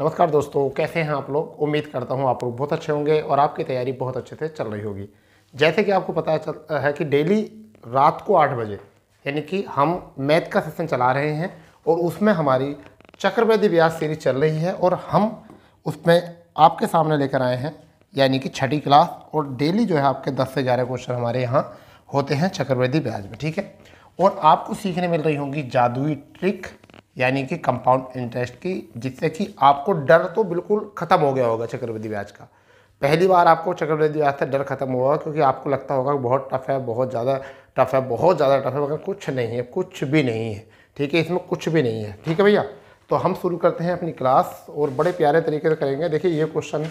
नमस्कार दोस्तों कैसे हैं आप लोग उम्मीद करता हूं आप लोग बहुत अच्छे होंगे और आपकी तैयारी बहुत अच्छे से चल रही होगी जैसे कि आपको पता चल है कि डेली रात को आठ बजे यानी कि हम मैथ का सेशन चला रहे हैं और उसमें हमारी चक्रवेदी व्यास सीरीज चल रही है और हम उसमें आपके सामने लेकर आए हैं यानी कि छठी क्लास और डेली जो है आपके दस से ग्यारह क्वेश्चन हमारे यहाँ होते हैं चक्रवेदी ब्याज में ठीक है और आपको सीखने मिल रही होंगी जादुई ट्रिक यानी कि कंपाउंड इंटरेस्ट की जिससे कि आपको डर तो बिल्कुल ख़त्म हो गया होगा चक्रवृद्धि ब्याज का पहली बार आपको चक्रवृद्धि ब्याज से डर खत्म हुआ क्योंकि आपको लगता होगा बहुत टफ है बहुत ज़्यादा टफ है बहुत ज़्यादा टफ है मगर कुछ नहीं है कुछ भी नहीं है ठीक है इसमें कुछ भी नहीं है ठीक है भैया तो हम शुरू करते हैं अपनी क्लास और बड़े प्यारे तरीके से करेंगे देखिए ये क्वेश्चन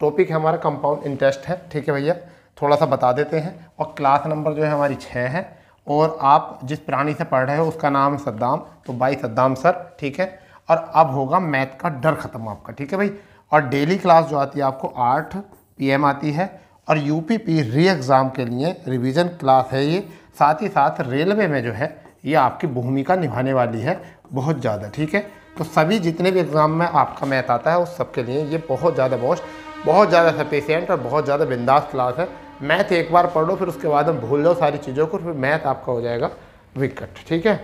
टॉपिक है हमारा कंपाउंड इंटरेस्ट है ठीक है भैया थोड़ा सा बता देते हैं और क्लास नंबर जो है हमारी छः है और आप जिस प्राणी से पढ़ रहे हो उसका नाम है सद्दाम तो भाई सद्दाम सर ठीक है और अब होगा मैथ का डर ख़त्म आपका ठीक है भाई और डेली क्लास जो आती है आपको आठ पी आती है और यू री एग्ज़ाम के लिए रिविज़न क्लास है ये साथ ही साथ रेलवे में जो है ये आपकी भूमिका निभाने वाली है बहुत ज़्यादा ठीक है तो सभी जितने भी एग्ज़ाम में आपका मैथ आता है उस सब के लिए ये बहुत ज़्यादा बोस्ट बहुत ज़्यादा सफिशियंट और बहुत ज़्यादा बिंदास क्लास है मैथ एक बार पढ़ लो फिर उसके बाद हम भूल जाओ सारी चीज़ों को फिर मैथ आपका हो जाएगा विकट ठीक है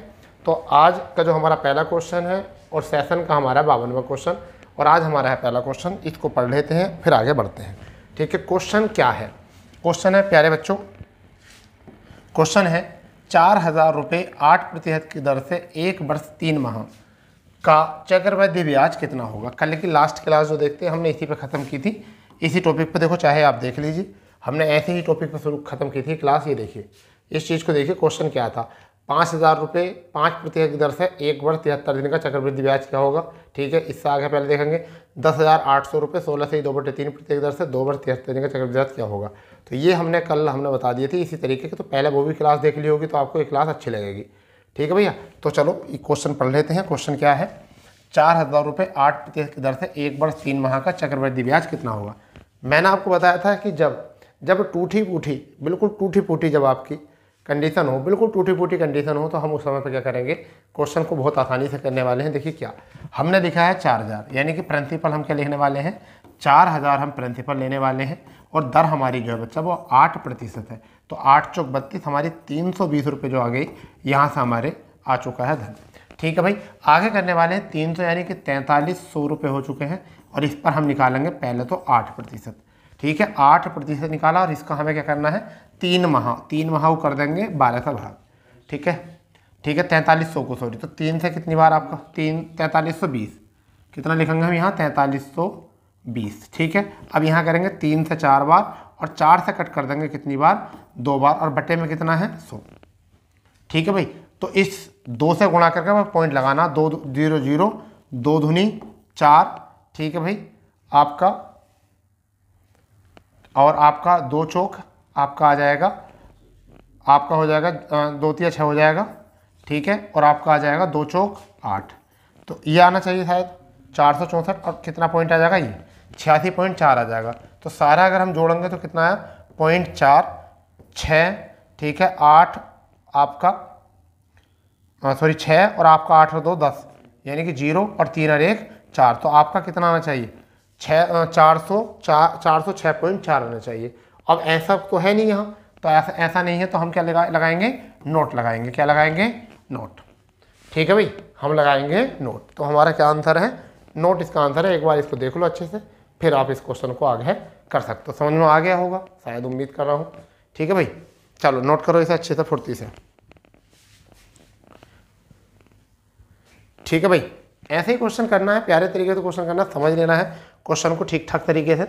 तो आज का जो हमारा पहला क्वेश्चन है और सेशन का हमारा बावनवा क्वेश्चन और आज हमारा है पहला क्वेश्चन इसको पढ़ लेते हैं फिर आगे बढ़ते हैं ठीक है क्वेश्चन क्या है क्वेश्चन है प्यारे बच्चों क्वेश्चन है चार हज़ार रुपये आठ प्रतिशत की दर से एक वर्ष तीन माह का चक्रवृद्धि ब्याज कितना होगा कल की लास्ट क्लास जो देखते हैं हमने इसी पर ख़त्म की थी इसी टॉपिक पर देखो चाहे आप देख लीजिए हमने ऐसे ही टॉपिक पर शुरू खत्म की थी क्लास ये देखिए इस चीज़ को देखिए क्वेश्चन क्या था पाँच हज़ार रुपये पाँच प्रतिशत की दर से एक वर्ष तिहत्तर दिन का चक्रवृद्धि ब्याज क्या होगा ठीक है इससे आगे पहले देखेंगे दस हज़ार आठ सौ रुपये सोलह से ही दो बटे तीन प्रतिशत दर से दो वर्ष तिहत्तर दिन का चक्रवृद्धि ब्याज क्या होगा तो ये हमने कल हमने बता दिए थे इसी तरीके की तो पहले वो भी क्लास देख ली होगी तो आपको ये क्लास अच्छी लगेगी ठीक है भैया तो चलो क्वेश्चन पढ़ लेते हैं क्वेश्चन क्या है चार हज़ार रुपये आठ प्रतिशत की दर से एक वर्ष तीन माह का चक्रवृद्धि ब्याज कितना होगा मैंने आपको बताया था कि जब जब टूटी फूटी बिल्कुल टूटी फूटी जब आपकी कंडीशन हो बिल्कुल टूटी फूटी कंडीशन हो तो हम उस समय पर क्या करेंगे क्वेश्चन को बहुत आसानी से करने वाले हैं देखिए क्या हमने लिखा है चार हज़ार यानी कि प्रिंसिपल हम क्या लिखने वाले हैं चार हज़ार हम प्रिंसिपल लेने वाले हैं और दर हमारी जो है बच्चा वो आठ प्रतिशत है तो आठ चौक बत्तीस हमारी तीन सौ बीस रुपये जो आ गई यहाँ से हमारे आ चुका है धन ठीक है भाई आगे करने वाले हैं तीन सौ यानी कि तैंतालीस सौ रुपये हो चुके हैं और इस पर हम निकालेंगे पहले तो आठ प्रतिशत ठीक है आठ प्रतिशत निकाला और इसका हमें क्या करना है तीन माह तीन माह कर देंगे बारह का भाग ठीक है ठीक है तैंतालीस सौ को सॉरी तो तीन से कितनी बार आपका तीन तैंतालीस सौ बीस कितना लिखेंगे हम यहाँ तैंतालीस सौ बीस ठीक है अब यहाँ करेंगे तीन से चार बार और चार से कट कर देंगे कितनी बार दो बार और बटे में कितना है सौ ठीक है भाई तो इस दो से गुणा करके मैं पॉइंट लगाना दो जीरो जीरो दो धुनी चार ठीक है भाई आपका और आपका दो चौक आपका आ जाएगा आपका हो जाएगा दो तिया छः हो जाएगा ठीक है और आपका आ जाएगा दो चौक आठ तो ये आना चाहिए शायद चार सौ चौंसठ और कितना पॉइंट आ जाएगा ये छियासी पॉइंट चार आ जाएगा तो सारा अगर हम जोड़ेंगे तो कितना आया पॉइंट चार छः ठीक है आठ आपका सॉरी छः और आपका आठ और दो दस यानी कि जीरो और तीन और एक चार तो आपका कितना आना चाहिए छः चार सौ चार चार सौ छः पॉइंट चार होना चाहिए अब ऐसा तो है नहीं यहाँ तो ऐसा ऐसा नहीं है तो हम क्या लगा लगाएंगे नोट लगाएंगे क्या लगाएंगे नोट ठीक है भाई हम लगाएंगे नोट तो हमारा क्या आंसर है नोट इसका आंसर है एक बार इसको देख लो अच्छे से फिर आप इस क्वेश्चन को आगे कर सकते हो समझ में आ गया होगा शायद उम्मीद कर रहा हूँ ठीक है भाई चलो नोट करो इसे अच्छे से फुर्ती से ठीक है भाई ऐसे ही क्वेश्चन करना है प्यारे तरीके से क्वेश्चन करना समझ लेना है क्वेश्चन को ठीक ठाक तरीके से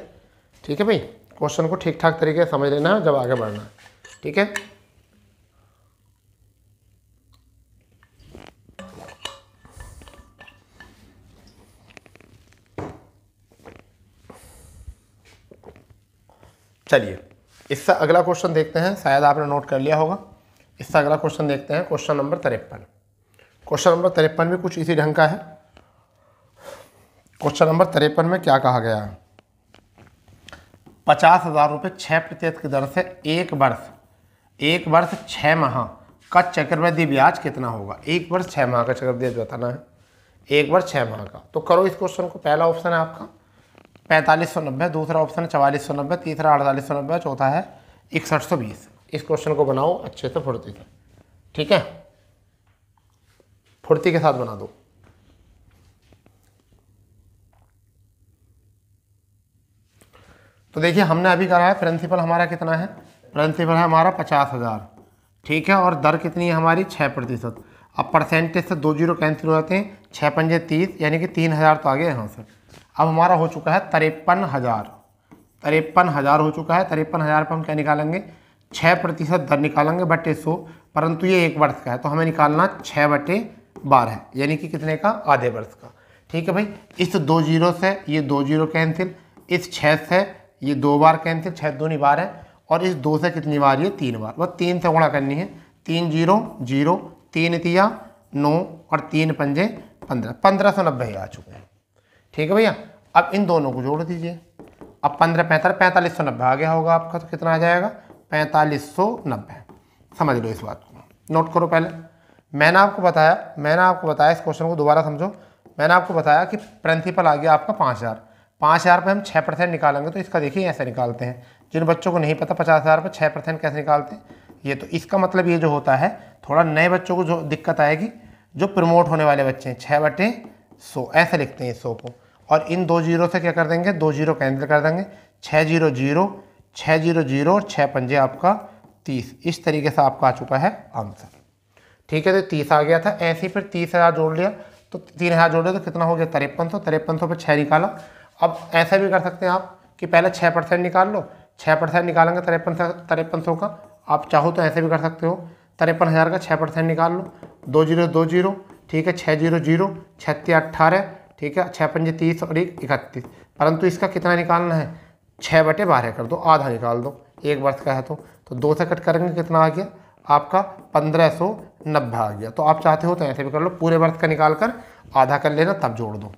ठीक है भाई क्वेश्चन को ठीक ठाक तरीके से समझ लेना है जब आगे बढ़ना है ठीक है चलिए इससे अगला क्वेश्चन देखते हैं शायद आपने नोट कर लिया होगा इससे अगला क्वेश्चन देखते हैं क्वेश्चन नंबर तिरपन क्वेश्चन नंबर तिरपन भी कुछ इसी ढंग का है क्वेश्चन नंबर तिरपन में क्या कहा गया पचास हज़ार रुपये छः प्रतिशत की दर से एक वर्ष एक वर्ष छः माह का चक्रवृद्धि ब्याज कितना होगा एक वर्ष छः माह का चक्रवृद्धि बताना है एक वर्ष छः माह का तो करो इस क्वेश्चन को पहला ऑप्शन है आपका पैंतालीस सौ नब्बे दूसरा ऑप्शन है चवालीस सौ नब्बे तीसरा अड़तालीस सौ नब्बे चौथा है इकसठ सौ बीस इस क्वेश्चन को बनाओ अच्छे से फुर्ती से ठीक है फुर्ती के साथ बना दो तो देखिए हमने अभी करा है प्रिंसिपल हमारा कितना है प्रिंसिपल है हमारा पचास हज़ार ठीक है और दर कितनी है हमारी छः प्रतिशत अब परसेंटेज से दो जीरो कैंसिल हो जाते हैं छः पंजे तीस यानी कि तीन हज़ार तो आ गया यहाँ से अब हमारा हो चुका है तिरपन हज़ार तिरपन हज़ार हो चुका है तिरपन हज़ार पर हम क्या निकालेंगे छः प्रतिशत दर निकालेंगे बटे सौ परंतु ये एक वर्ष का है तो हमें निकालना छः बटे बारह यानी कि कितने का आधे वर्ष का ठीक है भाई इस दो जीरो से ये दो जीरो कैंसिल इस छः से ये दो बार कैंसिल छः दूनी बार है और इस दो से कितनी बार ये तीन बार बस मतलब तीन से गुणा करनी है तीन जीरो जीरो तीन तिया नौ और तीन पंजे पंद्रह पंद्रह सौ नब्बे आ चुके हैं ठीक है भैया अब इन दोनों को जोड़ दीजिए अब पंद्रह पैंतालीस पैंतालीस सौ नब्बे आ गया होगा आपका तो कितना आ जाएगा पैंतालीस सौ नब्बे समझ लो इस बात को नोट करो पहले मैंने आपको बताया मैंने आपको बताया इस क्वेश्चन को दोबारा समझो मैंने आपको बताया कि प्रिंसिपल आ गया आपका पाँच हज़ार पाँच हज़ार पर हम छः परसेंट निकालेंगे तो इसका देखिए ऐसे निकालते हैं जिन बच्चों को नहीं पता पचास हज़ार पर छः परसेंट कैसे निकालते हैं ये तो इसका मतलब ये जो होता है थोड़ा नए बच्चों को जो दिक्कत आएगी जो प्रमोट होने वाले बच्चे हैं छः बटे सौ ऐसे लिखते हैं सौ को और इन दो जीरो से क्या कर देंगे दो जीरो कैंसिल कर देंगे छः जीरो जीरो छः जीरो जीरो और छः पंजे आपका तीस इस तरीके से आपका आ चुका है आंसर ठीक है तो तीस आ गया था ऐसे ही फिर तीस हज़ार जोड़ लिया तो तीन हज़ार जोड़ लिया तो कितना हो गया तिरपन सौ तिरपन सौ पर छः निकाला अब ऐसा भी कर सकते हैं आप कि पहले छः परसेंट निकाल लो छः परसेंट निकालेंगे तिरपन तिरपन सौ का आप चाहो तो ऐसे भी कर सकते हो तिरपन हज़ार का छः परसेंट निकाल लो दो जीरो दो जीरो ठीक है छः जीरो जीरो छत्तीस अट्ठारह ठीक है छः पंजे तीस और एक इकतीस परंतु इसका कितना निकालना है छः बटे बारह कर दो आधा निकाल दो एक वर्ष का है तो तो दो से कट करेंगे कितना आ गया आपका पंद्रह सौ नब्बे आ गया तो आप चाहते हो तो ऐसे भी कर लो पूरे वर्ष का निकाल कर आधा कर लेना तब जोड़ दो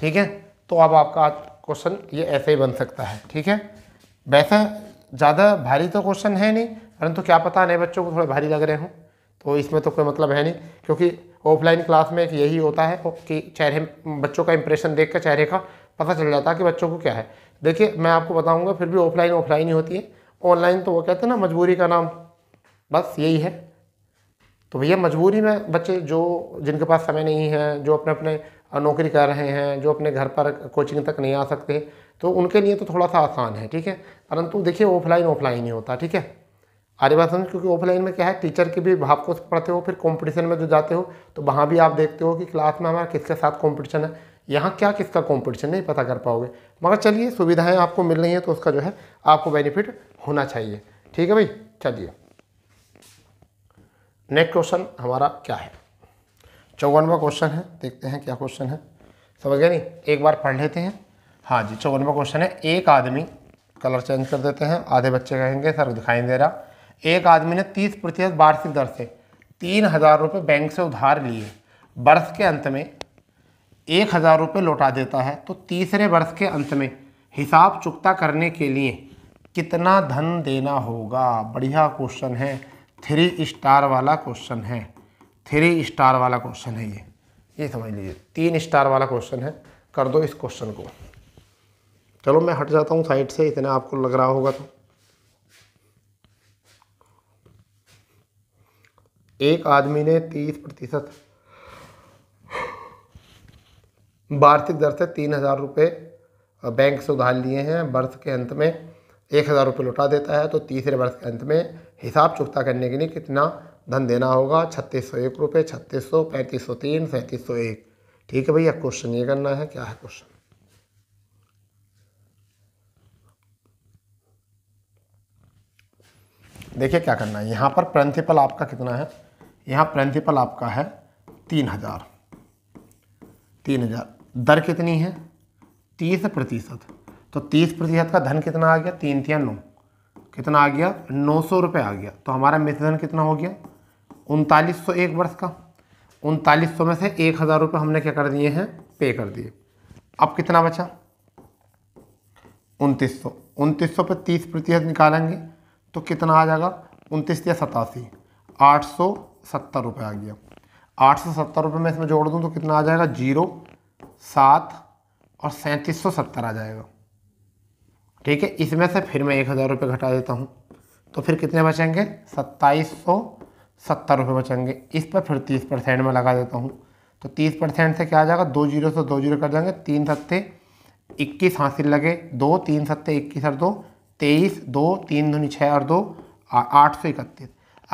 ठीक है तो अब आपका क्वेश्चन ये ऐसे ही बन सकता है ठीक है वैसा ज़्यादा भारी तो क्वेश्चन है नहीं परंतु क्या पता नहीं बच्चों को थोड़े भारी लग रहे हों तो इसमें तो कोई मतलब है नहीं क्योंकि ऑफलाइन क्लास में यही होता है कि चेहरे बच्चों का इंप्रेशन देख कर चेहरे का पता चल जाता है कि बच्चों को क्या है देखिए मैं आपको बताऊंगा फिर भी ऑफलाइन ऑफलाइन ही होती है ऑनलाइन तो वो कहते हैं ना मजबूरी का नाम बस यही है तो भैया मजबूरी में बच्चे जो जिनके पास समय नहीं है जो अपने अपने नौकरी कर रहे हैं जो अपने घर पर कोचिंग तक नहीं आ सकते तो उनके लिए तो थोड़ा सा आसान है ठीक है परंतु देखिए ऑफलाइन ऑफलाइन ही होता ठीक है आर्य बात समझ क्योंकि ऑफलाइन में क्या है टीचर के भी भाव को पढ़ते हो फिर कंपटीशन में जो जाते हो तो वहाँ भी आप देखते हो कि क्लास में हमारा किसके साथ कंपटीशन है यहाँ क्या किसका कंपटीशन नहीं पता कर पाओगे मगर चलिए सुविधाएं आपको मिल रही हैं तो उसका जो है आपको बेनिफिट होना चाहिए ठीक है भाई चलिए नेक्स्ट क्वेश्चन हमारा क्या है चौवनवा क्वेश्चन है देखते हैं क्या क्वेश्चन है समझ गए नहीं एक बार पढ़ लेते हैं हाँ जी चौवनवा क्वेश्चन है एक आदमी कलर चेंज कर देते हैं आधे बच्चे कहेंगे सर दिखाई दे रहा एक आदमी ने तीस प्रतिशत वार्षिक दर से तीन हज़ार रुपये बैंक से उधार लिए वर्ष के अंत में एक हज़ार रुपये लौटा देता है तो तीसरे वर्ष के अंत में हिसाब चुकता करने के लिए कितना धन देना होगा बढ़िया क्वेश्चन है थ्री स्टार वाला क्वेश्चन है थ्री स्टार वाला क्वेश्चन है ये ये समझ लीजिए तीन स्टार वाला क्वेश्चन है कर दो इस क्वेश्चन को चलो मैं हट जाता हूँ साइड से इतना आपको लग रहा होगा तो एक आदमी ने तीस प्रतिशत वार्षिक दर से तीन हज़ार रुपये बैंक से उधार लिए हैं वर्ष के अंत में एक हज़ार रुपये लौटा देता है तो तीसरे वर्ष के अंत में हिसाब चुकता करने के लिए कितना धन देना होगा छत्तीस सौ एक रुपये छत्तीस सौ पैंतीस सौ तीन सैंतीस सौ एक ठीक है भैया क्वेश्चन ये करना है क्या है क्वेश्चन देखिए क्या करना है यहाँ पर प्रिंसिपल आपका कितना है यहाँ प्रिंसिपल आपका है तीन हज़ार तीन हज़ार दर कितनी है तीस प्रतिशत तो तीस प्रतिशत का धन कितना आ गया तीन तिया नौ कितना आ गया नौ सौ रुपये आ गया तो हमारा मिश्रण कितना हो गया उनतालीस सौ एक वर्ष का उनतालीस सौ में से एक हज़ार रुपये हमने क्या कर दिए हैं पे कर दिए अब कितना बचा उनतीस सौ उनतीस सौ पर तीस प्रतिशत निकालेंगे तो कितना आ जाएगा उनतीस या सतासी आठ सौ सत्तर रुपये आ गया आठ सौ सत्तर रुपये मैं इसमें जोड़ दूँ तो कितना आ जाएगा जीरो सात और सैंतीस सौ सत्तर आ जाएगा ठीक है इसमें से फिर मैं एक हज़ार रुपये घटा देता हूँ तो फिर कितने बचेंगे सत्ताईस सौ सत्तर रुपये बचेंगे इस पर फिर तीस परसेंट में लगा देता हूँ तो तीस परसेंट से क्या आ जाएगा दो जीरो से दो जीरो कर देंगे तीन सत्ते इक्कीस हासिल लगे दो तीन सत्ते इक्कीस और दो तेईस दो तीन दूनी छः और दो आठ सौ इकतीस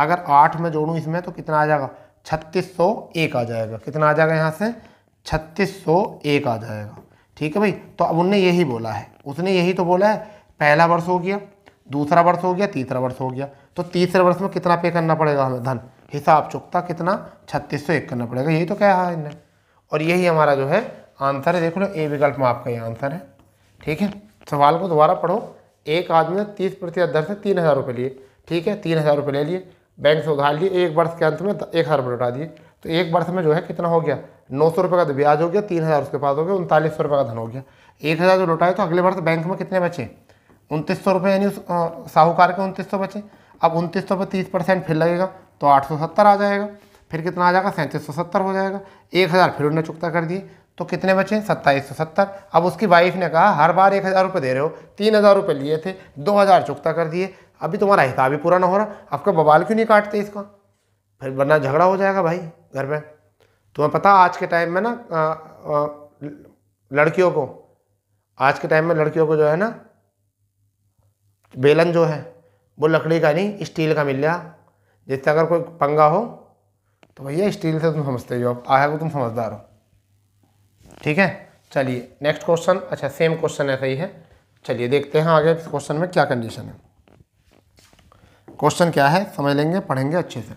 अगर आठ में जोड़ूँ इसमें तो कितना आ जाएगा छत्तीस सौ एक आ जाएगा कितना आ जाएगा यहाँ से छत्तीस सौ एक आ जाएगा ठीक है भाई तो अब उनने यही बोला है उसने यही तो बोला है पहला वर्ष हो गया दूसरा वर्ष हो गया तीसरा वर्ष हो गया तो तीसरे वर्ष में कितना पे करना पड़ेगा हमें धन हिसाब चुकता कितना छत्तीस सौ एक करना पड़ेगा यही तो क्या है इनने और यही हमारा जो है आंसर है देख लो ए विकल्प में आपका ये आंसर है ठीक है सवाल को दोबारा पढ़ो एक आदमी ने तीस प्रतिशत दर से तीन हज़ार रुपये लिए ठीक है तीन हज़ार रुपये ले लिए बैंक से उधार लिए एक वर्ष के अंत में एक हज़ार रुपये लौटा दिए तो एक वर्ष में जो है कितना हो गया नौ सौ रुपये का तो ब्याज हो गया तीन हज़ार उसके पास हो गया उनतालीस सौ रुपये का धन हो गया एक हज़ार जो लौटाए तो अगले वर्ष बैंक में कितने बचे उनतीस सौ रुपये यानी उस साहूकार के उनतीस सौ बचे अब उनतीस सौ पर तीस परसेंट फिर लगेगा तो आठ सौ सत्तर आ जाएगा फिर कितना आ जाएगा सैंतीस सौ सत्तर हो जाएगा एक हज़ार फिर उन्हें चुकता कर दिए तो कितने बचे सत्ताईस सौ सत्तर अब उसकी वाइफ ने कहा हर बार एक हज़ार रुपये दे रहे हो तीन हज़ार रुपये लिए थे दो हज़ार चुकता कर दिए अभी तुम्हारा हिसाब ही पूरा ना हो रहा आपका बवाल क्यों नहीं काटते इसका फिर वरना झगड़ा हो जाएगा भाई घर में तुम्हें तो पता आज के टाइम में ना लड़कियों को आज के टाइम में लड़कियों को जो है ना बेलन जो है वो लकड़ी का नहीं स्टील का मिल गया जैसे अगर कोई पंगा हो तो भैया स्टील से तुम समझते हो आया को तो तुम समझदार हो ठीक है चलिए नेक्स्ट क्वेश्चन अच्छा सेम क्वेश्चन ऐसा ही है चलिए देखते हैं आगे क्वेश्चन में क्या कंडीशन है क्वेश्चन क्या है समझ लेंगे पढ़ेंगे अच्छे से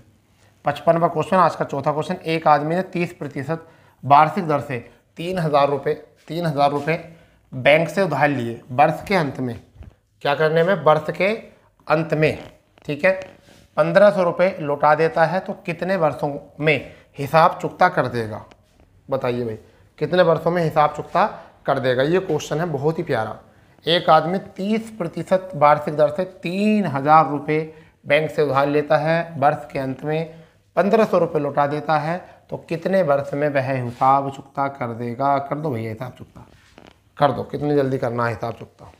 पचपनवा क्वेश्चन आज का चौथा क्वेश्चन एक आदमी ने तीस प्रतिशत वार्षिक दर से तीन हज़ार रुपये तीन हज़ार रुपये बैंक से उधार लिए वर्ष के अंत में क्या करने में वर्ष के अंत में ठीक है पंद्रह सौ रुपये लौटा देता है तो कितने वर्षों में हिसाब चुकता कर देगा बताइए भाई कितने वर्षों में हिसाब चुकता कर देगा ये क्वेश्चन है बहुत ही प्यारा एक आदमी तीस प्रतिशत वार्षिक दर से तीन हज़ार रुपये बैंक से उधार लेता है वर्ष के अंत में पंद्रह सौ रुपये लौटा देता है तो कितने वर्ष में वह हिसाब चुकता कर देगा कर दो भैया हिसाब चुकता कर दो कितनी जल्दी करना है हिसाब चुकता हूँ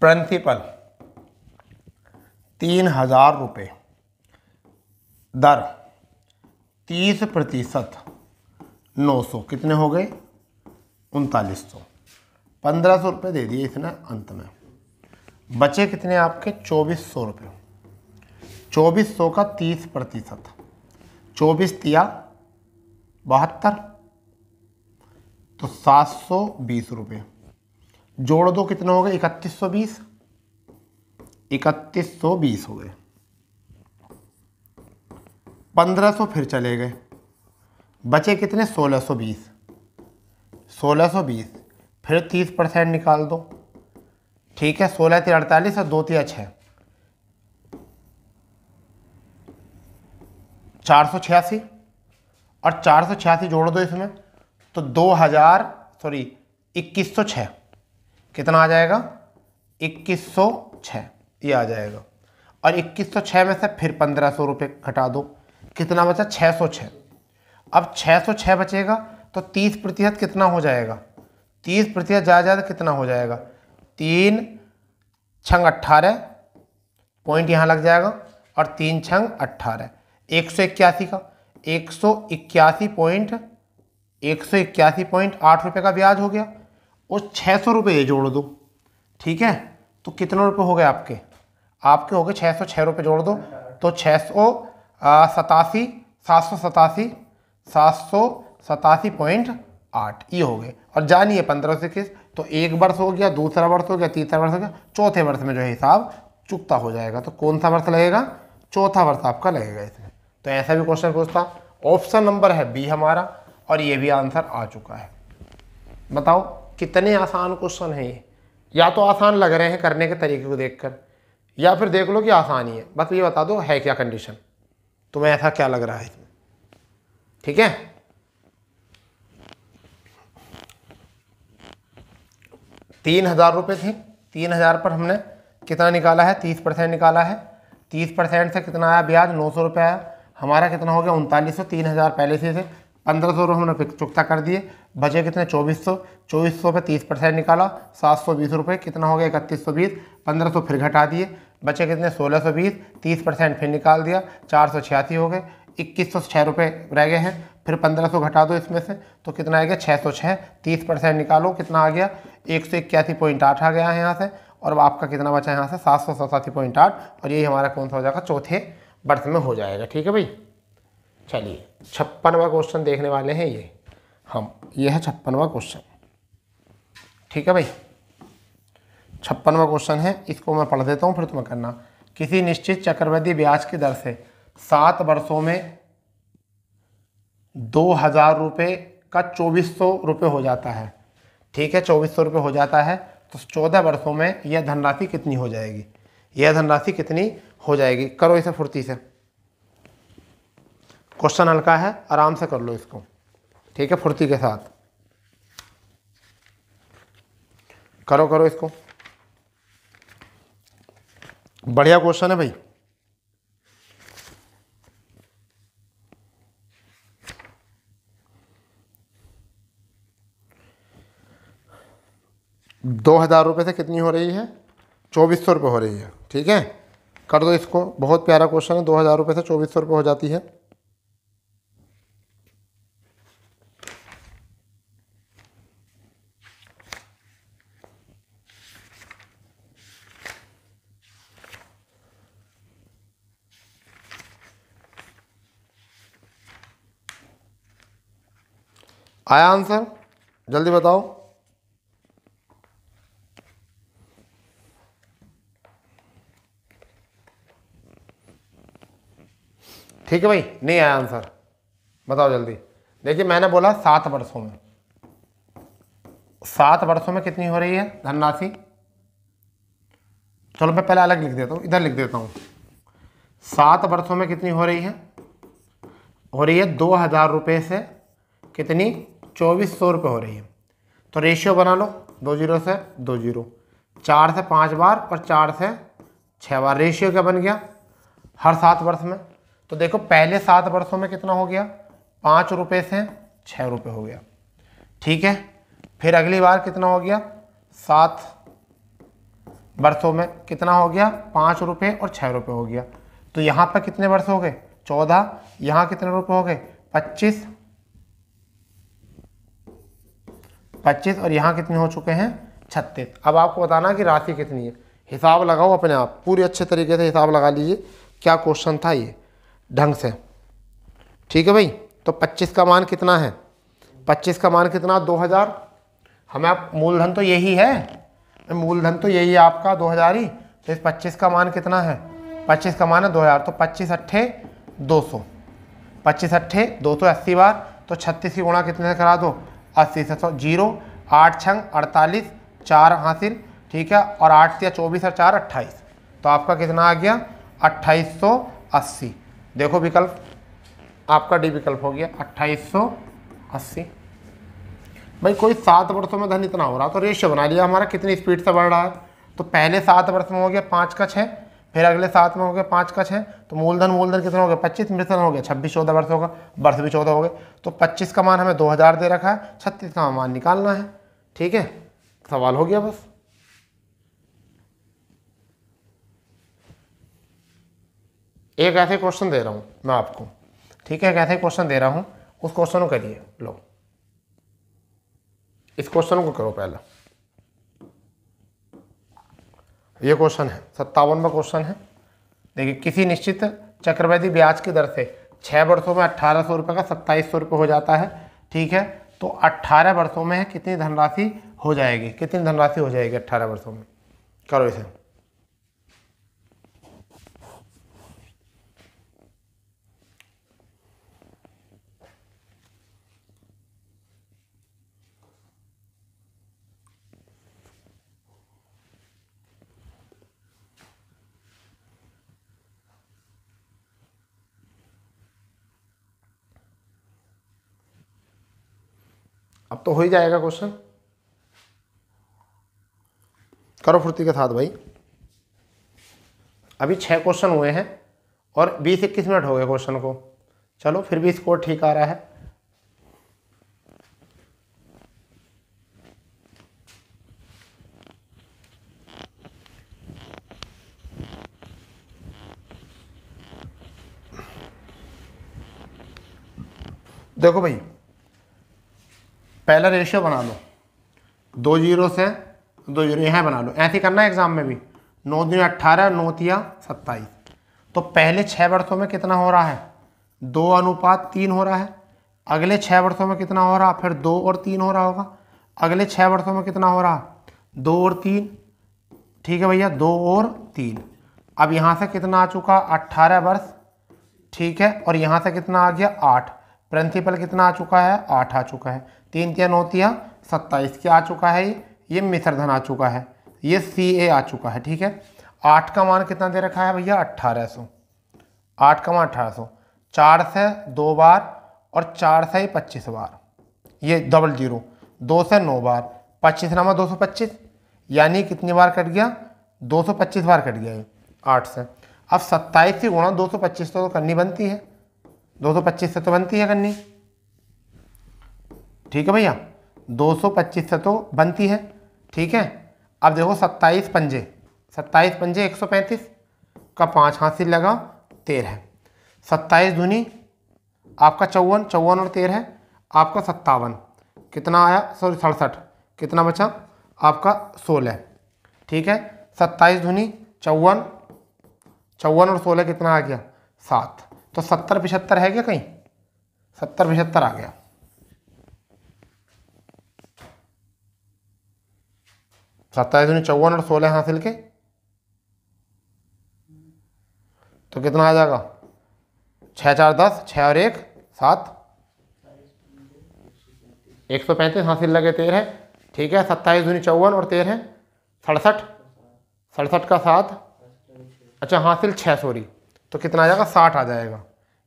प्रिंसिपल तीन हजार रुपये दर तीस प्रतिशत नौ सौ कितने हो गए उनतालीस सौ पंद्रह सौ रुपये दे दिए इसने अंत में बचे कितने आपके चौबीस सौ रुपये चौबीस सौ का तीस प्रतिशत चौबीस दिया बहत्तर तो सात सौ बीस रुपये जोड़ दो कितना हो गया इकतीस सौ बीस इकतीस सौ बीस हो गए पंद्रह सौ फिर चले गए बचे कितने सोलह सौ बीस सोलह सौ बीस फिर तीस परसेंट निकाल दो ठीक है सोलह तीन अड़तालीस और दो तीन छः चार सौ छियासी और चार सौ छियासी जोड़ दो इसमें तो दो हज़ार सॉरी इक्कीस सौ छः कितना आ जाएगा 2106 ये आ जाएगा और 2106 में से फिर पंद्रह सौ रुपये घटा दो कितना बचा 606 अब 606 बचेगा तो 30 प्रतिशत कितना हो जाएगा 30 प्रतिशत ज़्यादा ज़्यादा कितना हो जाएगा तीन छंग अट्ठारह पॉइंट यहाँ लग जाएगा और तीन छंग अट्ठारह एक सौ इक्यासी का एक सौ इक्यासी पॉइंट एक सौ इक्यासी पॉइंट आठ रुपये का ब्याज हो गया और छः सौ रुपये ये जोड़ दो ठीक है तो कितने रुपये हो गए आपके आपके हो गए छः सौ छः रुपये जोड़ दो तो छः सौ सतासी सात सौ सतासी सात सौ सतासी पॉइंट आठ ये हो गए और जानिए पंद्रह सौ इक्कीस तो एक वर्ष हो गया दूसरा वर्ष हो गया तीसरा वर्ष हो गया चौथे वर्ष में जो है हिसाब चुकता हो जाएगा तो कौन सा वर्ष लगेगा चौथा वर्ष आपका लगेगा इसमें तो ऐसा भी क्वेश्चन पूछता ऑप्शन नंबर है बी हमारा और ये भी आंसर आ चुका है बताओ कितने आसान क्वेश्चन हैं ये या तो आसान लग रहे हैं करने के तरीके को देखकर या फिर देख लो कि आसान ही है बस ये बता दो है क्या कंडीशन तुम्हें ऐसा क्या लग रहा है इसमें ठीक है तीन हज़ार रुपये थे तीन हज़ार पर हमने कितना निकाला है तीस परसेंट निकाला है तीस परसेंट से कितना आया ब्याज नौ सौ रुपये आया हमारा कितना हो गया उनतालीस सौ तीन हज़ार पहले से थे पंद्रह सौ हमने चुकता कर दिए बचे कितने चौबीस सौ चौबीस सौ पर तीस परसेंट निकाला सात सौ बीस रुपये कितना हो गया इकतीस सौ बीस पंद्रह सौ फिर घटा दिए बचे कितने सोलह सौ बीस तीस परसेंट फिर निकाल दिया चार सौ छियासी हो गए इक्कीस सौ छः रुपये रह गए हैं फिर पंद्रह सौ घटा दो इसमें से तो कितना आ गया छः सौ छः तीस परसेंट निकालो कितना आ गया एक सौ इक्यासी पॉइंट आठ आ गया है यहाँ से और आपका कितना बचा है यहाँ से सात सौ सतासी पॉइंट आठ और यही हमारा कौन सा हो जाएगा चौथे बर्थ में हो जाएगा ठीक है भाई चलिए छप्पनवा क्वेश्चन देखने वाले हैं ये हम ये है छप्पनवा क्वेश्चन ठीक है भाई छप्पनवा क्वेश्चन है इसको मैं पढ़ देता हूँ फिर तुम्हें करना किसी निश्चित चक्रवृद्धि ब्याज की दर से सात वर्षों में दो हज़ार रुपये का चौबीस सौ रुपये हो जाता है ठीक है चौबीस सौ रुपये हो जाता है तो चौदह वर्षों में यह धनराशि कितनी हो जाएगी यह धनराशि कितनी हो जाएगी करो इसे फुर्ती से क्वेश्चन हल्का है आराम से कर लो इसको ठीक है फुर्ती के साथ करो करो इसको बढ़िया क्वेश्चन है भाई दो हज़ार रुपये से कितनी हो रही है चौबीस सौ रुपये हो रही है ठीक है कर दो इसको बहुत प्यारा क्वेश्चन है दो हज़ार रुपये से चौबीस सौ रुपये हो जाती है आया आंसर जल्दी बताओ ठीक है भाई नहीं आया आंसर बताओ जल्दी देखिए मैंने बोला सात वर्षों में सात वर्षों में कितनी हो रही है धनराशि चलो मैं पहले अलग लिख देता हूँ इधर लिख देता हूँ सात वर्षों में कितनी हो रही है हो रही है दो हज़ार रुपये से कितनी चौबीस सौ रुपये हो रही है तो रेशियो बना लो दो जीरो से दो जीरो चार से पाँच बार और चार से छः बार रेशियो क्या बन गया हर सात वर्ष में तो देखो पहले सात वर्षों में कितना हो गया पाँच रुपये से छः रुपये हो गया ठीक है फिर अगली बार कितना हो गया सात वर्षों में कितना हो गया पाँच रुपये और छः रुपये हो गया तो यहाँ पर कितने वर्ष हो गए चौदह यहाँ कितने रुपये हो गए पच्चीस पच्चीस और यहाँ कितने हो चुके हैं छत्तीस अब आपको बताना कि राशि कितनी है हिसाब लगाओ अपने आप पूरे अच्छे तरीके से हिसाब लगा लीजिए क्या क्वेश्चन था ये ढंग से ठीक है भाई तो 25 का मान कितना है 25 का मान कितना 2000 हमें आप मूलधन तो यही है मूलधन तो यही है आपका 2000 ही तो इस 25 का मान कितना है 25 का मान है 2000 तो 25 अट्ठे 200 25 अट्ठे दो सौ अस्सी बार तो 36 की गुणा कितने से करा दो अस्सी से सौ जीरो आठ छंग अड़तालीस चार हासिल ठीक है और आठ या चौबीस और चार अट्ठाईस तो आपका कितना आ गया अट्ठाईस सौ अस्सी देखो विकल्प आपका डी विकल्प हो गया अट्ठाईस सौ अस्सी भाई कोई सात वर्षों में धन इतना हो रहा तो रेशियो बना लिया हमारा कितनी स्पीड से बढ़ रहा है तो पहले सात वर्ष में हो गया पाँच का छः फिर अगले सात में हो गए पाँच का छः तो मूलधन मूलधन कितना हो गया पच्चीस मिश्रण हो गया छब्बीस चौदह वर्ष होगा वर्ष भी चौदह हो गए तो पच्चीस का मान हमें दो हज़ार दे रखा है छत्तीस का मान निकालना है ठीक है सवाल हो गया बस एक ऐसे क्वेश्चन दे रहा हूँ मैं आपको ठीक है एक ऐसे क्वेश्चन दे रहा हूँ उस क्वेश्चन को करिए लो इस क्वेश्चन को करो पहला ये क्वेश्चन है सत्तावनवा क्वेश्चन है देखिए किसी निश्चित चक्रवृद्धि ब्याज की दर से छः वर्षों में अट्ठारह सौ रुपये का सत्ताईस सौ रुपये हो जाता है ठीक है तो अट्ठारह वर्षों में कितनी धनराशि हो जाएगी कितनी धनराशि हो जाएगी अट्ठारह वर्षों में करो इसे तो हो ही जाएगा क्वेश्चन करो फुर्ती के साथ भाई अभी छः क्वेश्चन हुए हैं और बीस इक्कीस मिनट हो गए क्वेश्चन को चलो फिर भी स्कोर ठीक आ रहा है देखो भाई पहला रेशियो बना लो दो जीरो से दो जीरो यहाँ बना लो ऐसे करना है एग्ज़ाम में भी नौ दिन अट्ठारह नौ तिया सत्ताईस तो पहले छः वर्षों में कितना हो रहा है दो अनुपात तीन हो रहा है अगले छः वर्षों में कितना हो रहा फिर दो और तीन हो रहा होगा अगले छः वर्षों में कितना हो रहा दो और तीन ठीक है भैया दो और तीन अब यहाँ से कितना आ चुका अट्ठारह वर्ष ठीक है और यहाँ से कितना आ गया आठ प्रिंसिपल कितना आ चुका है आठ आ चुका है तीन तीन नौतियाँ सत्ताईस क्या आ चुका है ये मिश्रधन आ चुका है ये सी ए आ चुका है ठीक है आठ का मान कितना दे रखा है भैया अट्ठारह सौ आठ का मान अट्ठारह सौ चार से दो बार और चार से ही पच्चीस बार ये डबल जीरो दो से नौ बार पच्चीस नामा दो सौ पच्चीस यानी कितनी बार कट गया दो सौ पच्चीस बार कट गया ये आठ से अब सत्ताईस से गुणा दो सौ पच्चीस तो करनी बनती है दो सौ पच्चीस से तो बनती है गन्नी ठीक है भैया दो सौ पच्चीस से तो बनती है ठीक है अब देखो सत्ताईस पंजे सत्ताईस पंजे एक सौ पैंतीस का पाँच हासिल लगा तेरह सत्ताईस धुनी आपका चौवन चौवन और तेरह है आपका सत्तावन कितना आया सॉरी सड़सठ कितना बचा आपका सोलह ठीक है सत्ताईस धुनी चौवन चौवन और सोलह कितना आ गया सात तो सत्तर पिछहत्तर है क्या कहीं सत्तर पिछहत्तर आ गया सत्ताईस दूनी चौवन और सोलह हासिल के तो कितना आ जाएगा छः चार दस छः और एक सात एक सौ पैंतीस हासिल लगे तेरह ठीक है सत्ताईस दूनी चौवन और तेरह सड़सठ सड़सठ का सात अच्छा हासिल छः सॉरी तो कितना आ जाएगा साठ आ जाएगा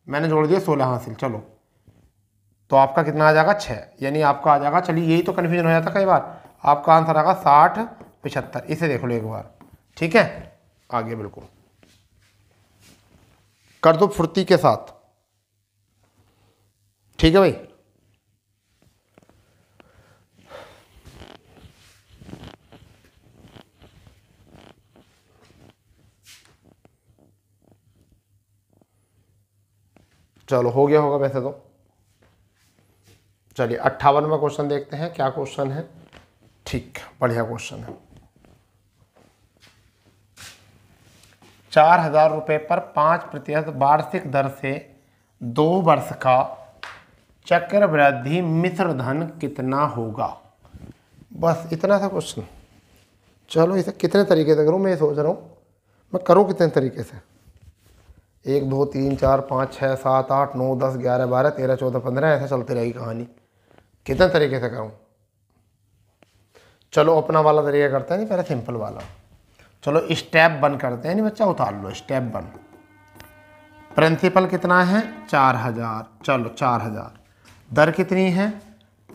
मैंने जोड़ दिया सोलह हासिल चलो तो आपका कितना आ जाएगा छः यानी आपका आ जाएगा चलिए यही तो कन्फ्यूजन हो जाता कई बार आपका आंसर आएगा साठ पिछहत्तर इसे देख लो एक बार ठीक है आगे बिल्कुल कर दो फुर्ती के साथ ठीक है भाई चलो हो गया होगा वैसे तो चलिए अट्ठावनवा क्वेश्चन देखते हैं क्या क्वेश्चन है ठीक बढ़िया क्वेश्चन है चार हजार रुपये पर पाँच प्रतिशत वार्षिक दर से दो वर्ष का चक्रवृद्धि मिश्र धन कितना होगा बस इतना था क्वेश्चन चलो इसे कितने तरीके से करूँ मैं ये सोच रहा हूँ मैं करूँ कितने तरीके से एक दो तीन चार पाँच छः सात आठ नौ दस ग्यारह बारह तेरह चौदह पंद्रह ऐसा चलती रहेगी कहानी कितने तरीके से करूँ चलो अपना वाला तरीका करते हैं नहीं पहले सिंपल वाला चलो स्टेप वन करते हैं नहीं बच्चा उतार लो स्टेप वन प्रिंसिपल कितना है चार हज़ार चलो चार हज़ार दर कितनी है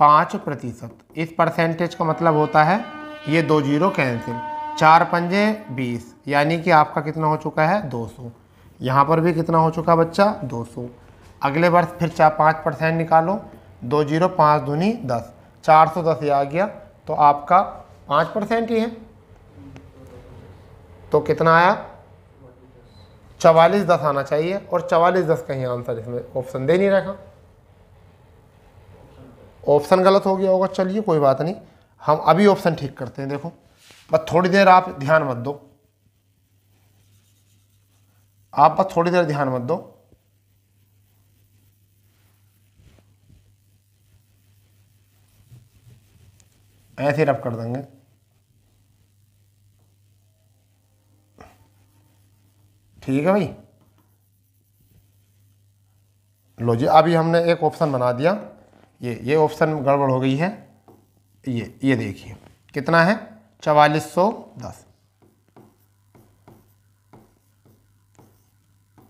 पाँच प्रतिशत इस परसेंटेज का मतलब होता है ये दो जीरो कैंसिल चार पंजे बीस यानी कि आपका कितना हो चुका है दो सौ यहाँ पर भी कितना हो चुका बच्चा 200 अगले वर्ष फिर चार पाँच परसेंट निकालो दो जीरो पाँच धुनी दस चार सौ दस ये आ गया तो आपका पाँच परसेंट ही है तो कितना आया चवालीस दस आना चाहिए और चवालीस दस का ही आंसर इसमें ऑप्शन दे नहीं रखा ऑप्शन गलत हो गया होगा चलिए कोई बात नहीं हम अभी ऑप्शन ठीक करते हैं देखो बस थोड़ी देर आप ध्यान मत दो आप बस थोड़ी देर ध्यान मत दो ऐसे रफ कर देंगे ठीक है भाई लो जी अभी हमने एक ऑप्शन बना दिया ये ये ऑप्शन गड़बड़ हो गई है ये ये देखिए कितना है चवालीस सौ दस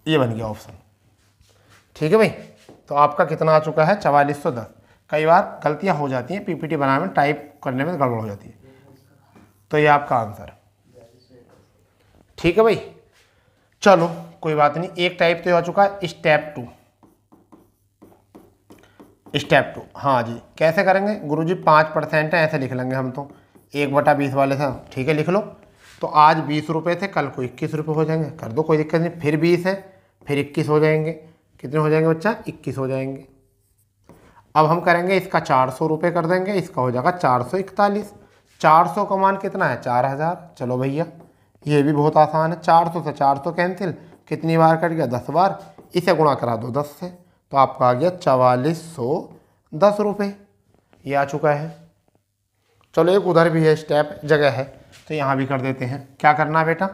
ये बन गया ऑप्शन ठीक है भाई तो आपका कितना आ चुका है चवालीस सौ दस कई बार गलतियां हो जाती हैं पीपीटी बनाने में टाइप करने में गड़बड़ हो जाती है तो ये आपका आंसर ठीक है भाई चलो कोई बात नहीं एक टाइप तो हो चुका है स्टेप टू स्टेप टू हाँ जी कैसे करेंगे गुरुजी पाँच परसेंट है ऐसे लिख लेंगे हम तो एक बटा बीस वाले से ठीक है लिख लो तो आज बीस रुपये थे कल को इक्कीस रुपये हो जाएंगे कर दो कोई दिक्कत नहीं फिर बीस है फिर इक्कीस हो जाएंगे कितने हो जाएंगे बच्चा इक्कीस हो जाएंगे अब हम करेंगे इसका चार सौ रुपये कर देंगे इसका हो जाएगा चार सौ इकतालीस चार सौ का मान कितना है चार हज़ार चलो भैया ये भी बहुत आसान है चार सौ से चार सौ कैंसिल कितनी बार कट गया दस बार इसे गुणा करा दो दस से तो आपका आ गया चवालीस सौ दस रुपये ये आ चुका है चलो एक उधर भी है स्टेप जगह है तो यहाँ भी कर देते हैं क्या करना बेटा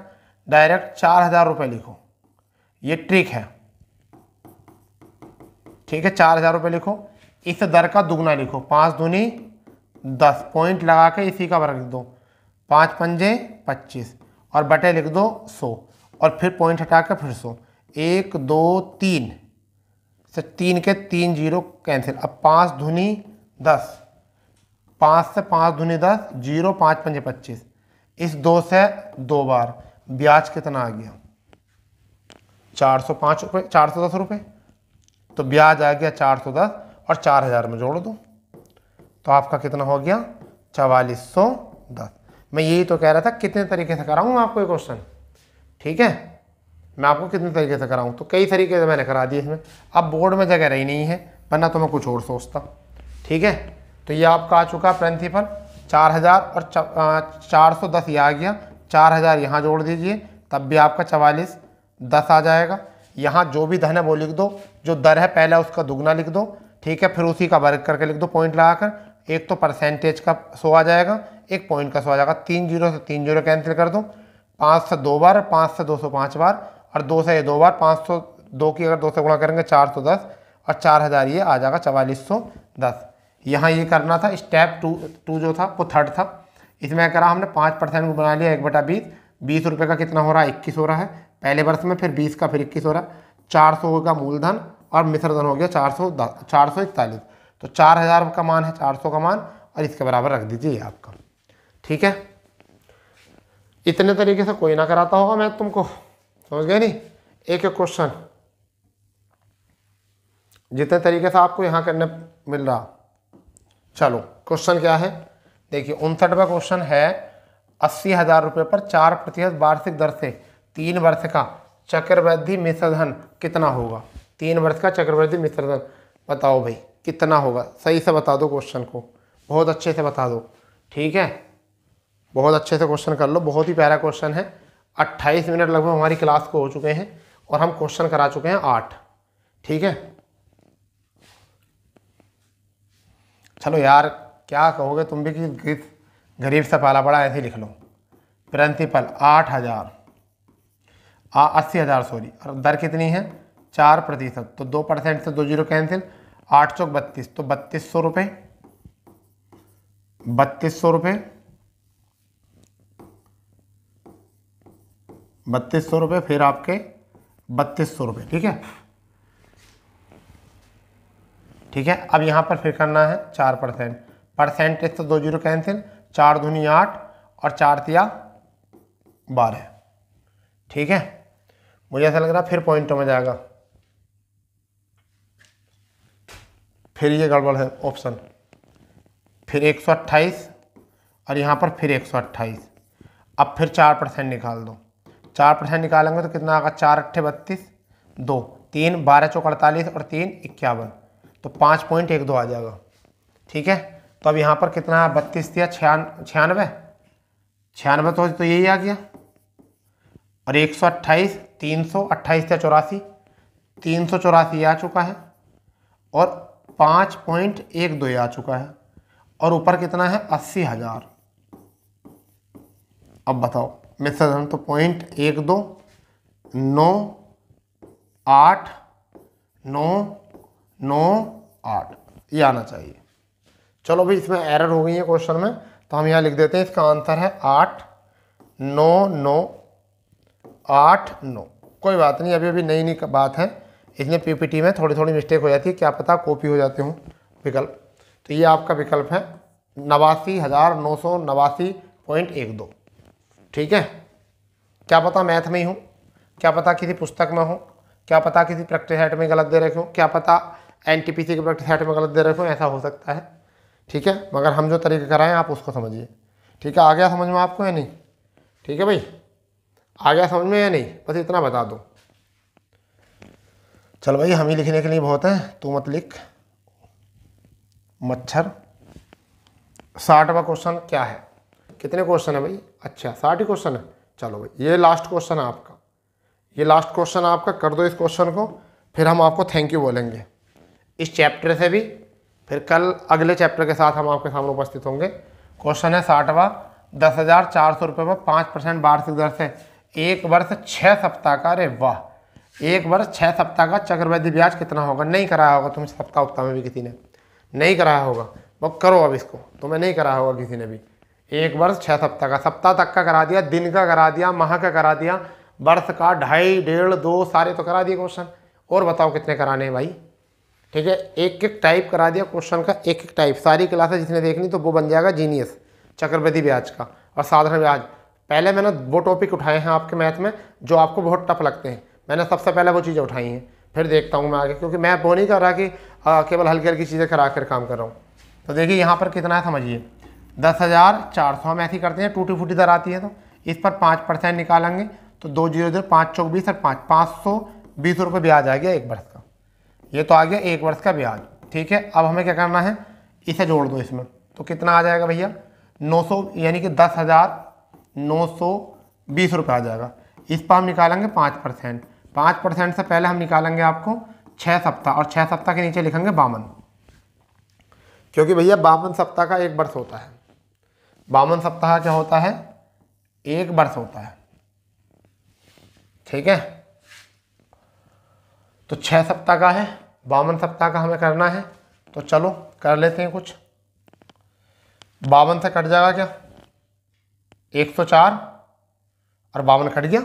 डायरेक्ट चार हज़ार रुपये लिखो ये ट्रिक है ठीक है चार हज़ार रुपये लिखो इस दर का दुगना लिखो पाँच दूनी दस पॉइंट लगा के इसी का वर्ग लिख दो पाँच पंजे पच्चीस और बटे लिख दो सौ और फिर पॉइंट हटा कर फिर सौ एक दो तीन से तीन के तीन जीरो कैंसिल अब पाँच धुनी दस पाँच से पाँच धुनी दस जीरो पाँच पंजे पच्चीस इस दो से दो बार ब्याज कितना आ गया चार सौ पाँच रुपये चार सौ दस रुपये तो ब्याज आ गया चार सौ दस और चार हज़ार में जोड़ दो तो आपका कितना हो गया चवालीस सौ दस मैं यही तो कह रहा था कितने तरीके से कराऊँ आपको ये क्वेश्चन ठीक है मैं आपको कितने तरीके से कराऊँ तो कई तरीके से मैंने करा दिए इसमें अब बोर्ड में जगह रही नहीं है वरना तो मैं कुछ और सोचता ठीक है तो ये आपका आ चुका प्रिंसिपल चार हज़ार और चार सौ दस ये आ गया चार हज़ार यहाँ जोड़ दीजिए तब भी आपका चवालीस दस आ जाएगा यहाँ जो भी धन है वो लिख दो जो दर है पहला उसका दुगना लिख दो ठीक है फिर उसी का वर्ग करके लिख दो पॉइंट लगाकर एक तो परसेंटेज का सो आ जाएगा एक पॉइंट का सो आ जाएगा तीन जीरो से तीन जीरो कैंसिल कर दो पाँच से दो बार पाँच से दो सौ पाँच बार और दो से ये दो बार पाँच सौ दो की अगर दो से गुणा करेंगे चार सौ दस और चार हज़ार ये आ जाएगा चवालीस सौ दस यहाँ ये करना था स्टेप टू टू जो था वो थर्ड था इसमें करा हमने पाँच परसेंट को बना लिया एक बटा बीस बीस रुपये का कितना हो रहा है इक्कीस हो रहा है पहले वर्ष में फिर बीस का फिर इक्कीस हो रहा चार सौ होगा मूलधन और मिश्रधन हो गया चार सौ चार सौ इकतालीस तो चार हज़ार का मान है चार सौ का मान और इसके बराबर रख दीजिए आपका ठीक है इतने तरीके से कोई ना कराता होगा मैं तुमको समझ गए नहीं एक एक क्वेश्चन जितने तरीके से आपको यहाँ करने मिल रहा चलो क्वेश्चन क्या है देखिए उनसठवा क्वेश्चन है अस्सी हज़ार रुपये पर चार प्रतिशत वार्षिक दर से तीन वर्ष का चक्रवृद्धि मिश्रधन कितना होगा तीन वर्ष का चक्रवृद्धि मिश्रधन बताओ भाई कितना होगा सही से बता दो क्वेश्चन को बहुत अच्छे से बता दो ठीक है बहुत अच्छे से क्वेश्चन कर लो बहुत ही प्यारा क्वेश्चन है 28 मिनट लगभग हमारी क्लास को हो चुके हैं और हम क्वेश्चन करा चुके हैं आठ ठीक है चलो यार क्या कहोगे तुम भी कि गरीब सा पाला पड़ा ऐसे लिख लो प्रिंसिपल आठ हज़ार अस्सी हज़ार सॉरी दर कितनी है चार प्रतिशत तो दो परसेंट से दो जीरो कैंसिल आठ सौ बत्तीस तो बत्तीस सौ रुपये बत्तीस सौ रुपये बत्तीस सौ रुपये फिर आपके बत्तीस सौ रुपये ठीक है ठीक है अब यहाँ पर फिर करना है चार परसेंट परसेंटेज तो दो जीरो कैंसिल चार धुनी आठ और चार तिया बारह ठीक है मुझे ऐसा लग रहा फिर पॉइंटों में जाएगा फिर ये गड़बड़ है ऑप्शन फिर अट्ठाईस और यहाँ पर फिर अट्ठाईस अब फिर चार परसेंट निकाल दो चार परसेंट निकालेंगे तो कितना आएगा चार अट्ठे बत्तीस दो तीन बारह चौक अड़तालीस और तीन इक्यावन तो पाँच पॉइंट एक दो आ जाएगा ठीक है तो अब यहाँ पर कितना है बत्तीस दिया छियान छियानवे छियानवे तो, तो यही आ गया और एक सौ अट्ठाईस तीन सौ अट्ठाईस या चौरासी तीन सौ चौरासी आ चुका है और पाँच पॉइंट एक दो आ चुका है और ऊपर कितना है अस्सी हज़ार अब बताओ मिसर तो पॉइंट एक दो नौ आठ नौ नौ आठ ये आना चाहिए चलो भाई इसमें एरर हो गई है क्वेश्चन में तो हम यहाँ लिख देते हैं इसका आंसर है आठ नौ नौ आठ नौ कोई बात नहीं अभी अभी नई नई बात है इसलिए पीपीटी में थोड़ी थोड़ी मिस्टेक हो जाती है क्या पता कॉपी हो जाते हूँ विकल्प तो ये आपका विकल्प है नवासी हज़ार नौ सौ नवासी पॉइंट एक दो ठीक है क्या पता मैथ में ही हूँ क्या पता किसी पुस्तक में हूँ क्या पता किसी प्रैक्टिस हेट में गलत दे रखे हूँ क्या पता एन टी पी सी के प्रैक्टिस हेट में गलत दे रखे हूँ ऐसा हो सकता है ठीक है मगर हम जो तरीके कराएँ आप उसको समझिए ठीक है आ गया समझ में आपको या नहीं ठीक है भाई आ गया समझ में या नहीं बस इतना बता दो चल भाई हम ही लिखने के लिए बहुत है तू मत लिख मच्छर साठवा क्वेश्चन क्या है कितने क्वेश्चन है भाई अच्छा साठ ही क्वेश्चन है चलो भाई ये लास्ट क्वेश्चन है आपका ये लास्ट क्वेश्चन आपका कर दो इस क्वेश्चन को फिर हम आपको थैंक यू बोलेंगे इस चैप्टर से भी फिर कल अगले चैप्टर के साथ हम आपके सामने उपस्थित होंगे क्वेश्चन है साठवा दस हज़ार चार सौ रुपये में पाँच परसेंट वार्षिक दर से एक वर्ष छः सप्ताह का अरे वाह एक वर्ष छः सप्ताह का चक्रवृद्धि ब्याज कितना होगा नहीं कराया होगा तुम सप्ताह उप्ताह में भी किसी ने नहीं कराया होगा वो करो अब इसको तुम्हें नहीं कराया होगा किसी ने भी एक वर्ष छः सप्ताह का सप्ताह तक का करा दिया दिन का करा दिया माह का करा दिया वर्ष का ढाई डेढ़ दो सारे तो करा दिए क्वेश्चन और बताओ कितने कराने हैं भाई ठीक है एक एक टाइप करा दिया क्वेश्चन का एक एक टाइप सारी क्लासेस जिसने देखनी तो वो बन जाएगा जीनियस चक्रवृद्धि ब्याज का और साधारण ब्याज पहले मैंने वो टॉपिक उठाए हैं आपके मैथ में जो आपको बहुत टफ लगते हैं मैंने सबसे पहले वो चीज़ें उठाई हैं फिर देखता हूँ मैं आगे क्योंकि मैं वो नहीं कर रहा कि केवल हल्की हल्की चीज़ें करा कर काम कर रहा हूँ तो देखिए यहाँ पर कितना है समझिए दस हज़ार चार सौ हम ऐसी करते हैं टूटी फूटी दर आती है तो इस पर पाँच परसेंट निकालेंगे तो दो जीरो जीरो पाँच चौक बीस और पाँच पाँच सौ बीस रुपये ब्याज आ गया एक वर्ष का ये तो आ गया एक वर्ष का ब्याज ठीक है अब हमें क्या करना है इसे जोड़ दो इसमें तो कितना आ जाएगा भैया नौ सौ यानी कि दस हज़ार नौ सौ बीस आ जाएगा इस पर हम निकालेंगे पाँच परसेंट पाँच परसेंट से पहले हम निकालेंगे आपको छः सप्ताह और छः सप्ताह के नीचे लिखेंगे बावन क्योंकि भैया बावन सप्ताह का एक वर्ष होता है बावन सप्ताह क्या होता है एक वर्ष होता है ठीक है तो छः सप्ताह का है बावन सप्ताह का हमें करना है तो चलो कर लेते हैं कुछ बावन से कट जाएगा क्या एक सौ चार और बावन कट गया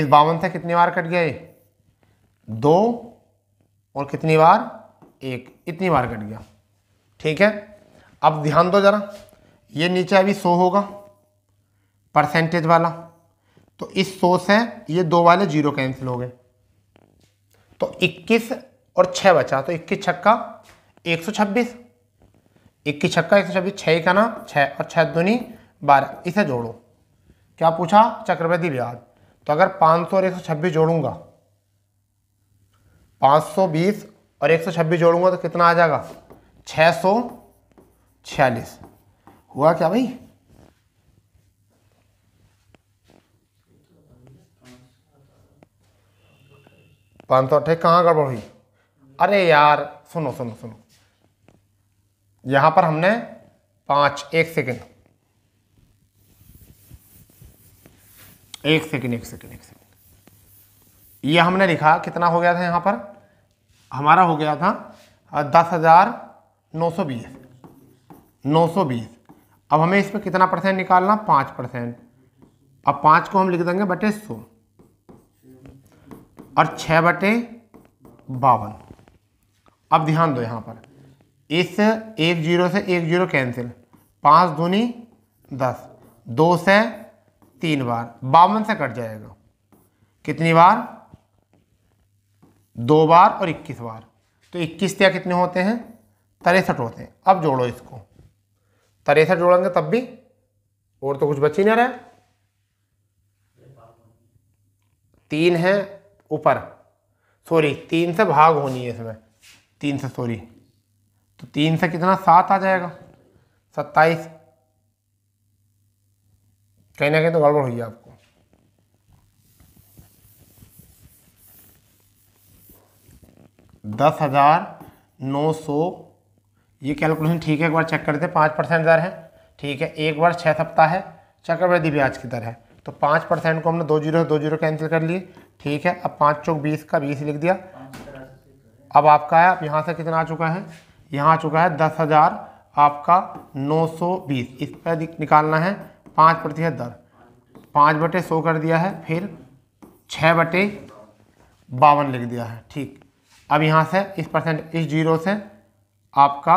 इस बावन से कितनी बार कट गया ये दो और कितनी बार एक इतनी बार कट गया ठीक है अब ध्यान दो ज़रा ये नीचे अभी सौ होगा परसेंटेज वाला तो इस सौ से ये दो वाले जीरो कैंसिल हो गए तो 21 और 6 बचा तो 21 छक्का 126 21 छक्का 126 छः का ना 6 और छः दूनी बारह इसे जोड़ो क्या पूछा चक्रवृद्धि ब्याज तो अगर 500 और 126 जोड़ूंगा 520 और 126 जोड़ूंगा तो कितना आ जाएगा छियालीस हुआ क्या भाई पाँच सौ अट्ठाईस कहाँ गड़बड़ हुई अरे यार सुनो सुनो सुनो यहाँ पर हमने पाँच एक सेकेंड एक सेकेंड एक सेकेंड एक सेकेंड ये हमने लिखा कितना हो गया था यहाँ पर हमारा हो गया था दस हज़ार नौ सौ बीस नौ सौ बीस अब हमें इस पर कितना परसेंट निकालना पाँच परसेंट अब पाँच को हम लिख देंगे बटे सौ और छः बटे बावन अब ध्यान दो यहाँ पर इस एक जीरो से एक जीरो कैंसिल पाँच धोनी दस दो से तीन बार बावन से कट जाएगा कितनी बार दो बार और इक्कीस बार तो इक्कीस त्या कितने होते हैं तिरसठ होते हैं अब जोड़ो इसको तिरसठ जोड़ेंगे तब भी और तो कुछ बच ही ना रहा तीन है ऊपर सॉरी तीन से भाग होनी है इसमें तीन से सॉरी तो तीन से कितना सात आ जाएगा सत्ताईस कहीं ना कहीं तो गड़बड़ हुई है आपको दस हज़ार नौ सौ ये कैलकुलेशन ठीक है एक बार चेक करते हैं पाँच परसेंट दर है ठीक है एक बार छः सप्ताह है चक्रवृद्धि ब्याज की दर है तो पाँच परसेंट को हमने दो जीरो दो जीरो कैंसिल कर लिए ठीक है अब पाँच चौक बीस का बीस लिख दिया अब आपका है आप यहाँ से कितना आ चुका है यहाँ आ चुका है दस हज़ार आपका नौ सौ बीस इस पर निकालना है पाँच प्रतिशत दर पाँच बटे सौ कर दिया है फिर छः बटे बावन लिख दिया है ठीक अब यहाँ से इस परसेंट इस जीरो से आपका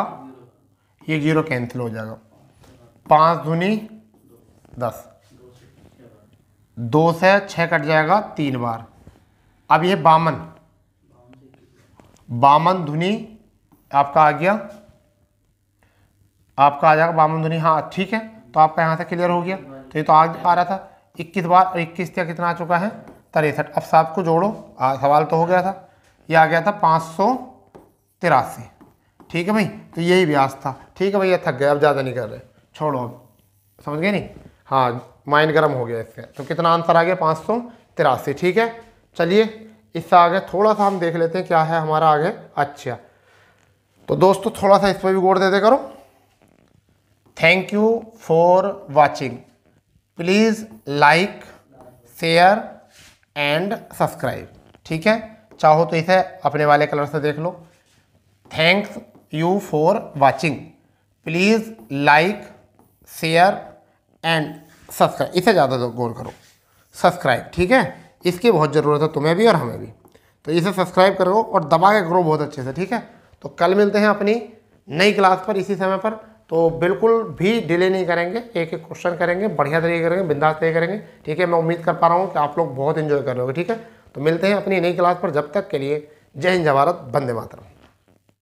ये जीरो कैंसिल हो जाएगा पाँच धुनी दस दो से छः कट जाएगा तीन बार अब ये बामन बामन धुनी आपका आ गया आपका आ जाएगा बामन धुनी हाँ ठीक है तो आपका यहाँ से क्लियर हो गया तो ये तो आगे आ रहा था इक्कीस बार और इक्कीस तक कितना आ चुका है तिरसठ अब साहब को जोड़ो आ, सवाल तो हो गया था ये आ गया था पाँच सौ तिरासी ठीक है भाई तो यही व्यास था ठीक है भैया थक गए अब ज़्यादा नहीं कर रहे छोड़ो अब समझ गए नहीं हाँ माइंड गर्म हो गया इसका तो कितना आंसर आ गया पाँच सौ तिरासी ठीक है चलिए इससे आगे थोड़ा सा हम देख लेते हैं क्या है हमारा आगे अच्छा तो दोस्तों थोड़ा सा इस पर भी गौर दे दे करो thank you for watching please like share and subscribe ठीक है चाहो तो इसे अपने वाले कलर से देख लो thanks you for watching please like share and subscribe इसे ज़्यादा गौर करो सब्सक्राइब ठीक है इसकी बहुत ज़रूरत है तुम्हें भी और हमें भी तो इसे सब्सक्राइब करो और दबा के करो बहुत अच्छे से ठीक है तो कल मिलते हैं अपनी नई क्लास पर इसी समय पर तो बिल्कुल भी डिले नहीं करेंगे एक एक क्वेश्चन करेंगे बढ़िया तरीके करेंगे बिंदास तरीके करेंगे ठीक है मैं उम्मीद कर पा रहा हूँ कि आप लोग बहुत इन्जॉय कर रहे हो ठीक है तो मिलते हैं अपनी नई क्लास पर जब तक के लिए जय हिंद जवारत बंदे मातरम